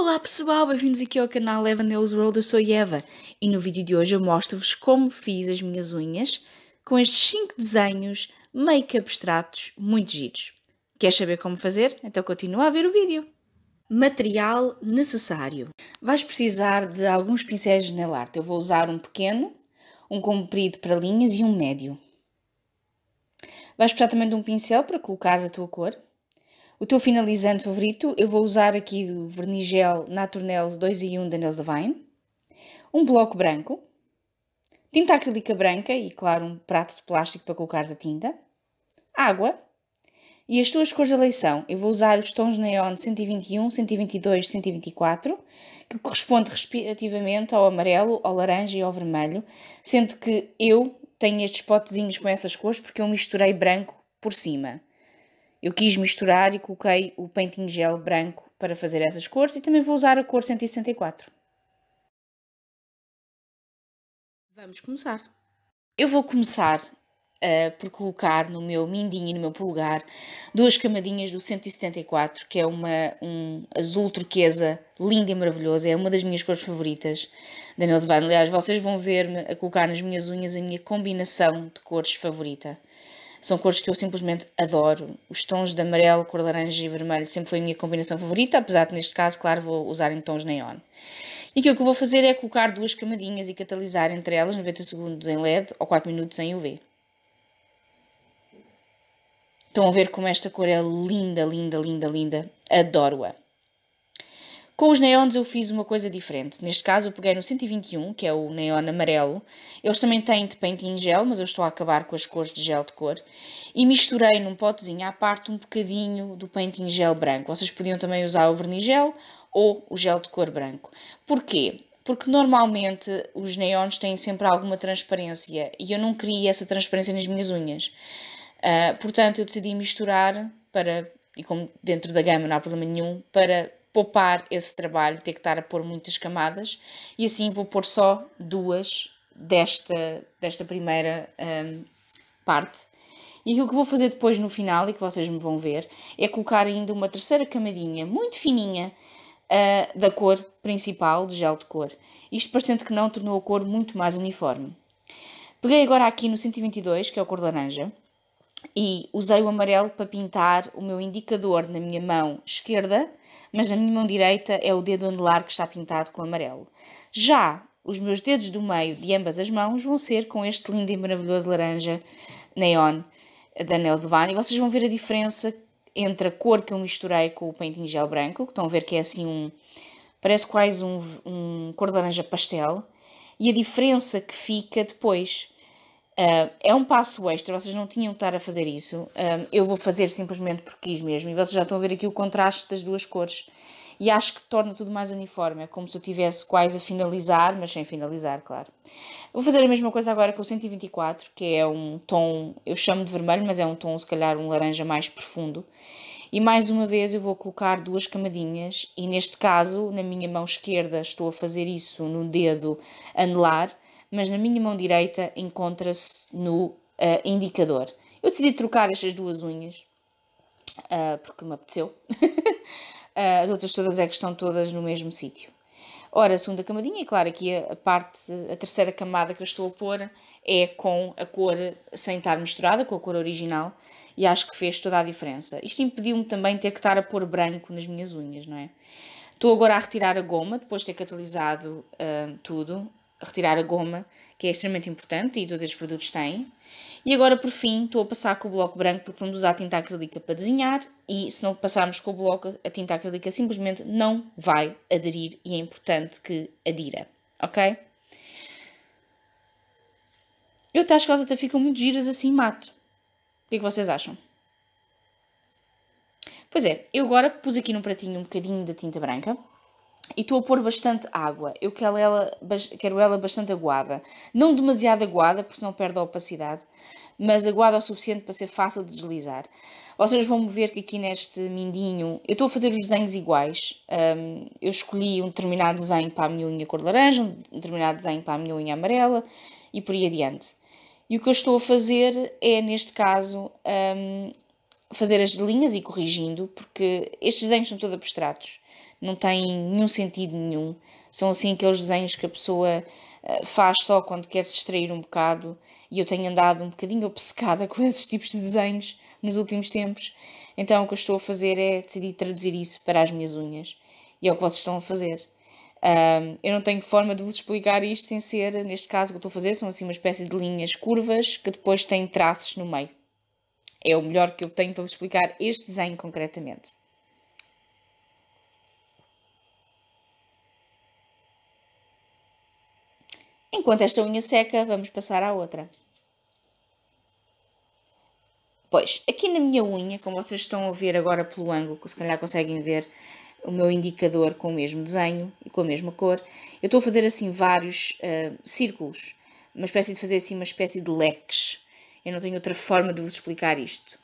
Olá pessoal, bem-vindos aqui ao canal Eva Nails World, eu sou Eva e no vídeo de hoje eu mostro-vos como fiz as minhas unhas com estes 5 desenhos make abstratos muito giros. Queres saber como fazer? Então continua a ver o vídeo. Material necessário. Vais precisar de alguns pincéis de nail art. Eu vou usar um pequeno, um comprido para linhas e um médio. Vais precisar também de um pincel para colocares a tua cor. O teu finalizante favorito, eu vou usar aqui do verniz gel 2 e 1 da Nails Divine. Um bloco branco. Tinta acrílica branca e, claro, um prato de plástico para colocares a tinta. Água. E as tuas cores de eleição. Eu vou usar os tons neon 121, 122, e 124, que corresponde respectivamente ao amarelo, ao laranja e ao vermelho, sendo que eu tenho estes potezinhos com essas cores porque eu misturei branco por cima. Eu quis misturar e coloquei o Painting Gel branco para fazer essas cores e também vou usar a cor 164. Vamos começar. Eu vou começar uh, por colocar no meu mindinho e no meu polegar duas camadinhas do 174, que é uma, um azul turquesa lindo e maravilhoso, é uma das minhas cores favoritas da Nails Van. Aliás, vocês vão ver-me a colocar nas minhas unhas a minha combinação de cores favorita. São cores que eu simplesmente adoro. Os tons de amarelo, cor laranja e vermelho sempre foi a minha combinação favorita, apesar de neste caso, claro, vou usar em tons neon. E aquilo que eu vou fazer é colocar duas camadinhas e catalisar entre elas 90 segundos em LED ou 4 minutos em UV. Estão a ver como esta cor é linda, linda, linda, linda. Adoro-a. Com os neons eu fiz uma coisa diferente. Neste caso eu peguei no 121, que é o neon amarelo. Eles também têm de paint em gel, mas eu estou a acabar com as cores de gel de cor. E misturei num potezinho à parte um bocadinho do paint em gel branco. Vocês podiam também usar o verniz gel ou o gel de cor branco. Porquê? porque normalmente os neons têm sempre alguma transparência e eu não queria essa transparência nas minhas unhas. Uh, portanto, eu decidi misturar para, e como dentro da gama não há problema nenhum, para poupar esse trabalho, ter que estar a pôr muitas camadas e assim vou pôr só duas desta, desta primeira um, parte. E o que vou fazer depois no final, e que vocês me vão ver, é colocar ainda uma terceira camadinha muito fininha uh, da cor principal de gel de cor. Isto parecendo que não tornou a cor muito mais uniforme. Peguei agora aqui no 122, que é a cor laranja, e usei o amarelo para pintar o meu indicador na minha mão esquerda, mas na minha mão direita é o dedo anelar que está pintado com amarelo. Já os meus dedos do meio de ambas as mãos vão ser com este lindo e maravilhoso laranja neon da Nelsevan e vocês vão ver a diferença entre a cor que eu misturei com o painting gel branco, que estão a ver que é assim um... parece quase um, um cor de laranja pastel, e a diferença que fica depois. Uh, é um passo extra, vocês não tinham que estar a fazer isso. Uh, eu vou fazer simplesmente porque quis mesmo. E vocês já estão a ver aqui o contraste das duas cores. E acho que torna tudo mais uniforme. É como se eu tivesse quase a finalizar, mas sem finalizar, claro. Vou fazer a mesma coisa agora com o 124, que é um tom, eu chamo de vermelho, mas é um tom, se calhar, um laranja mais profundo. E mais uma vez eu vou colocar duas camadinhas e neste caso, na minha mão esquerda, estou a fazer isso no dedo anelar mas na minha mão direita encontra-se no uh, indicador. Eu decidi trocar estas duas unhas, uh, porque me apeteceu. Eh, as outras todas é que estão todas no mesmo sítio. Ora, a segunda camadinha, e claro, aqui a parte, a terceira camada que eu estou a pôr é com a cor sem estar misturada, com a cor original, e acho que fez toda a diferença. Isto impediu-me também ter que estar a pôr branco nas minhas unhas, não é? Estou agora a retirar a goma, depois de ter catalisado uh, tudo, retirar a goma, que é extremamente importante e todos os produtos têm. E agora, por fim, estou a passar com o bloco branco porque vamos usar tinta acrílica para desenhar e se não passarmos com o bloco, a tinta acrílica simplesmente não vai aderir e é importante que adira, ok? Eu até acho que elas até ficam muito giras assim mato. O que é que vocês acham? Pois é, eu agora pus aqui num pratinho um bocadinho da tinta branca e estou a pôr bastante água. Eu quero ela, quero ela bastante aguada. Não demasiado aguada, porque senão perde a opacidade, mas aguada o suficiente para ser fácil de deslizar. Vocês vão ver que aqui neste mindinho, eu estou a fazer os desenhos iguais. Um, eu escolhi um determinado desenho para a minha unha cor laranja, um determinado desenho para a minha unha amarela e por aí adiante. E o que eu estou a fazer é, neste caso, um, fazer as linhas e corrigindo, porque estes desenhos são todos abstratos não têm nenhum sentido nenhum. São assim aqueles desenhos que a pessoa eh, faz só quando quer se distrair um bocado e eu tenho andado um bocadinho obcecada com esses tipos de desenhos nos últimos tempos. Então o que eu estou a fazer é decidir traduzir isso para as minhas unhas e é o que vocês estão a fazer. Um, eu não tenho forma de vos explicar isto sem ser, neste caso, o que eu estou a fazer são assim uma espécie de linhas curvas que depois têm traços no meio. É o melhor que eu tenho para vos explicar este desenho concretamente. Enquanto esta unha seca, vamos passar à outra. Pois, aqui na minha unha, como vocês estão a ver agora pelo ângulo, se calhar conseguem ver o meu indicador com o mesmo desenho e com a mesma cor, eu estou a fazer assim vários uh, círculos, uma espécie de fazer assim uma espécie de leques. Eu não tenho outra forma de vos explicar isto.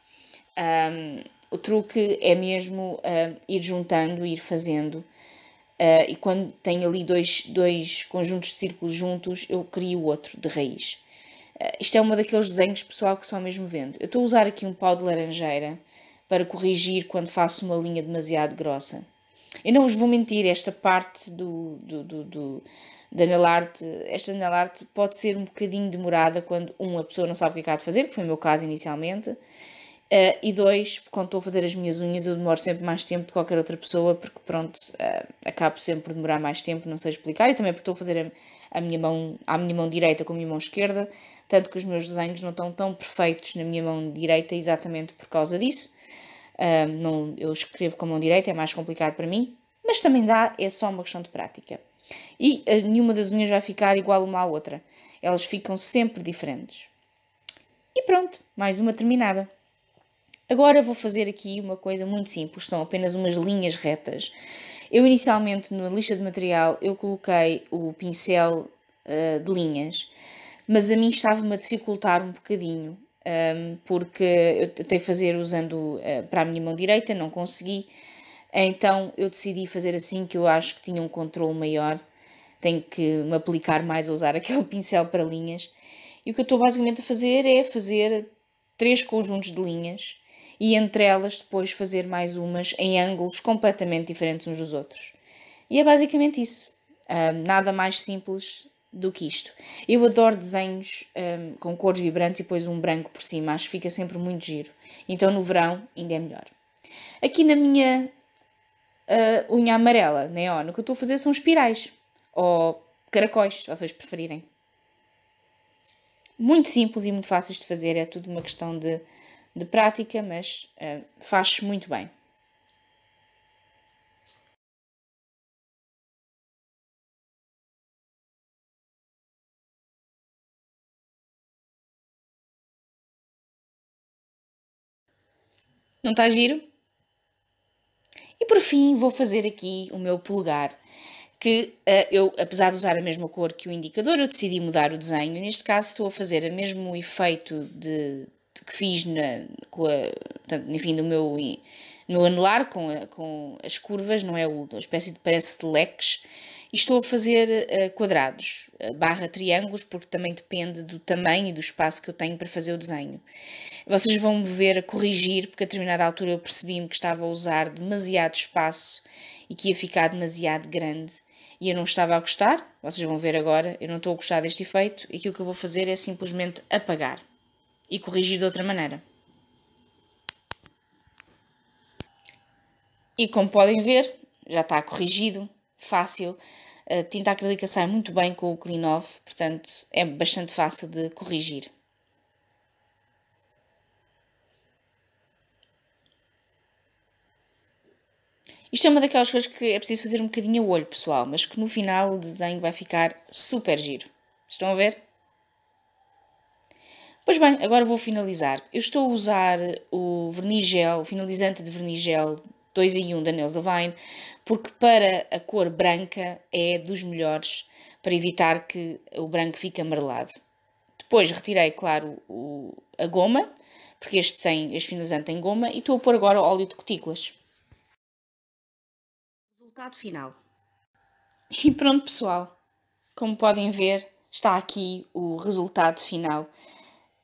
Um, o truque é mesmo uh, ir juntando, ir fazendo Uh, e quando tem ali dois, dois conjuntos de círculos juntos, eu crio outro de raiz. Uh, isto é uma daqueles desenhos, pessoal, que só mesmo vendo. Eu estou a usar aqui um pau de laranjeira para corrigir quando faço uma linha demasiado grossa. Eu não vos vou mentir, esta parte do, do, do, do da art esta art pode ser um bocadinho demorada quando, um, a pessoa não sabe o que é que há de fazer, que foi o meu caso inicialmente, Uh, e dois, quando estou a fazer as minhas unhas, eu demoro sempre mais tempo de qualquer outra pessoa, porque pronto, uh, acabo sempre por demorar mais tempo, não sei explicar, e também porque estou a fazer a, a, minha mão, a minha mão direita com a minha mão esquerda, tanto que os meus desenhos não estão tão perfeitos na minha mão direita exatamente por causa disso. Uh, não, eu escrevo com a mão direita, é mais complicado para mim, mas também dá, é só uma questão de prática. E eh, nenhuma das unhas vai ficar igual uma à outra, elas ficam sempre diferentes. E pronto, mais uma terminada. Agora vou fazer aqui uma coisa muito simples, são apenas umas linhas retas. Eu inicialmente na lista de material eu coloquei o pincel uh, de linhas, mas a mim estava-me a dificultar um bocadinho, um, ehm, porque eu tentei fazer usando uh, para a minha mão direita, não consegui, então eu decidi fazer assim que eu acho que tinha um controle maior, tenho que me aplicar mais a usar aquele pincel para linhas. E o que eu estou basicamente a fazer é fazer três conjuntos de linhas e entre elas depois fazer mais umas em ângulos completamente diferentes uns dos outros. E é basicamente isso. Um, nada mais simples do que isto. Eu adoro desenhos um, com cores vibrantes e depois um branco por cima, acho que fica sempre muito giro. Então no verão ainda é melhor. Aqui na minha uh, unha amarela, neon, o que eu estou a fazer são espirais ou caracóis, se vocês preferirem. Muito simples e muito fáceis de fazer, é tudo uma questão de de prática, mas uh, eh, faz muito bem. Não está giro? E por fim vou fazer aqui o meu polegar, que uh, eu, apesar de usar a mesma cor que o indicador, eu decidi mudar o desenho. Neste caso estou a fazer o mesmo efeito de que fiz na, com a, portanto, enfim, no meu no anelar com, a, com as curvas, não é? Uma espécie de parece de leques. E estou a fazer uh, quadrados, eh, barra triângulos, porque também depende do tamanho e do espaço que eu tenho para fazer o desenho. Vocês vão me ver a corrigir, porque a determinada altura eu percebi-me que estava a usar demasiado espaço e que ia ficar demasiado grande e eu não estava a gostar. Vocês vão ver agora, eu não estou a gostar deste efeito e que o que eu vou fazer é simplesmente apagar e corrigir de outra maneira. E como podem ver, já está corrigido, fácil. A tinta acrílica sai muito bem com o Clean Off, portanto é bastante fácil de corrigir. Isto é uma daquelas coisas que é preciso fazer um bocadinho o olho, pessoal, mas que no final o desenho vai ficar super giro. Estão a ver? Pois bem, agora vou finalizar. Eu estou a usar o verniz gel, o finalizante de verniz gel 2 em 1 da Nails Divine, porque para a cor branca é dos melhores para evitar que o branco fique amarelado. Depois retirei, claro, o, a goma, porque este, tem, este finalizante tem goma, e estou a pôr agora óleo de cutículas. Resultado final. E pronto, pessoal. Como podem ver, está aqui o resultado final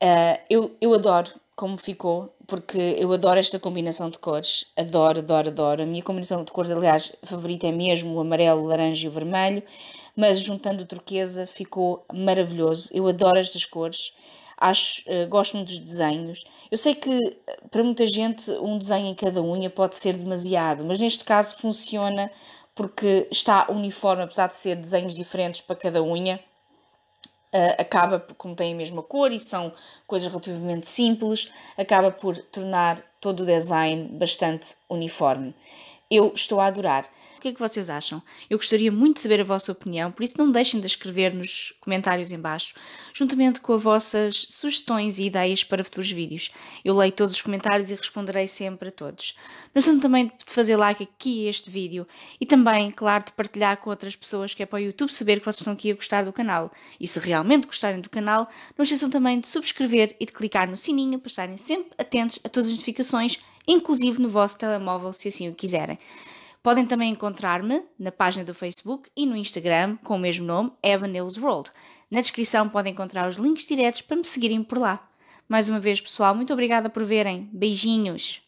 ah, eu, eu adoro como ficou, porque eu adoro esta combinação de cores. Adoro, adoro, adoro. A minha combinação de cores, aliás, favorita é mesmo o amarelo, o laranja e o vermelho, mas juntando o turquesa ficou maravilhoso. Eu adoro estas cores. Acho, uh, gosto muito dos desenhos. Eu sei que para muita gente um desenho em cada unha pode ser demasiado, mas neste caso funciona porque está uniforme, apesar de ser desenhos diferentes para cada unha ah, acaba, como tem a mesma cor e são coisas relativamente simples, acaba por tornar todo o design bastante uniforme. Eu estou a adorar. O que é que vocês acham? Eu gostaria muito de saber a vossa opinião, por isso não deixem de escrever nos comentários embaixo, juntamente com as vossas sugestões e ideias para futuros vídeos. Eu leio todos os comentários e responderei sempre a todos. Não esqueçam também de fazer like aqui a este vídeo e também, claro, de partilhar com outras pessoas que é para o YouTube saber que vocês estão aqui a gostar do canal. E se realmente gostarem do canal, não esqueçam também de subscrever e de clicar no sininho para estarem sempre atentos a todas as notificações, inclusive no vosso telemóvel, se assim o quiserem. Podem também encontrar-me na página do Facebook e no Instagram com o mesmo nome, Evan Hills World. Na descrição podem encontrar os links diretos para me seguirem por lá. Mais uma vez, pessoal, muito obrigada por verem. Beijinhos!